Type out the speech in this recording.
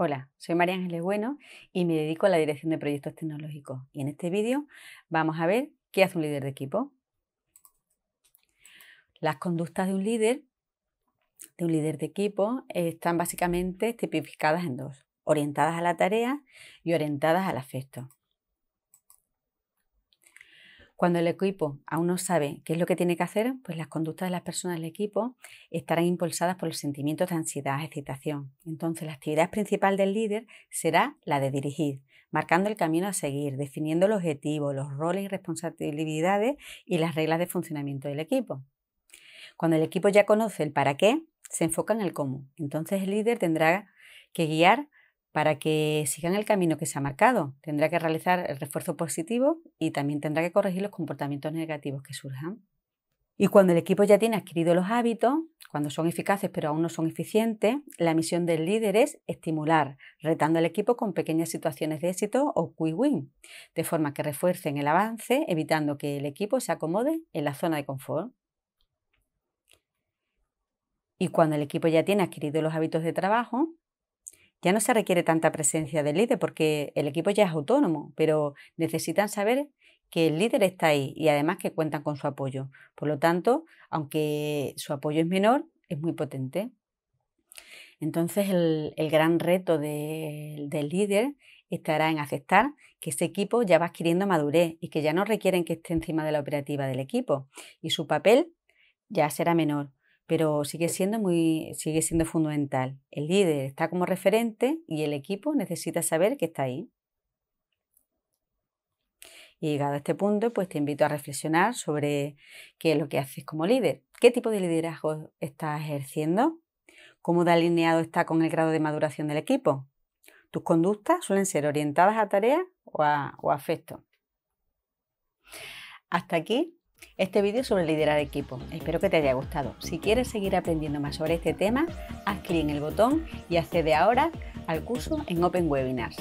Hola, soy María Ángeles Bueno y me dedico a la dirección de proyectos tecnológicos. Y en este vídeo vamos a ver qué hace un líder de equipo. Las conductas de un líder, de un líder de equipo, están básicamente tipificadas en dos, orientadas a la tarea y orientadas al afecto. Cuando el equipo aún no sabe qué es lo que tiene que hacer, pues las conductas de las personas del equipo estarán impulsadas por los sentimientos de ansiedad, excitación. Entonces, la actividad principal del líder será la de dirigir, marcando el camino a seguir, definiendo el objetivo, los roles y responsabilidades y las reglas de funcionamiento del equipo. Cuando el equipo ya conoce el para qué, se enfoca en el cómo. Entonces, el líder tendrá que guiar para que sigan el camino que se ha marcado, tendrá que realizar el refuerzo positivo y también tendrá que corregir los comportamientos negativos que surjan. Y cuando el equipo ya tiene adquirido los hábitos, cuando son eficaces pero aún no son eficientes, la misión del líder es estimular, retando al equipo con pequeñas situaciones de éxito o quick-win, de forma que refuercen el avance, evitando que el equipo se acomode en la zona de confort. Y cuando el equipo ya tiene adquirido los hábitos de trabajo, ya no se requiere tanta presencia del líder porque el equipo ya es autónomo, pero necesitan saber que el líder está ahí y además que cuentan con su apoyo. Por lo tanto, aunque su apoyo es menor, es muy potente. Entonces, el, gran reto del líder estará en aceptar que ese equipo ya va adquiriendo madurez y que ya no requieren que esté encima de la operativa del equipo y su papel ya será menor pero sigue siendo muy, sigue siendo fundamental. El líder está como referente y el equipo necesita saber que está ahí. Y llegado a este punto, pues te invito a reflexionar sobre qué es lo que haces como líder, qué tipo de liderazgo estás ejerciendo, cómo de alineado está con el grado de maduración del equipo. Tus conductas suelen ser orientadas a tareas o a, o a afecto. Hasta aquí este vídeo es sobre liderar equipo. Espero que te haya gustado. Si quieres seguir aprendiendo más sobre este tema, haz clic en el botón y accede ahora al curso en Open Webinars.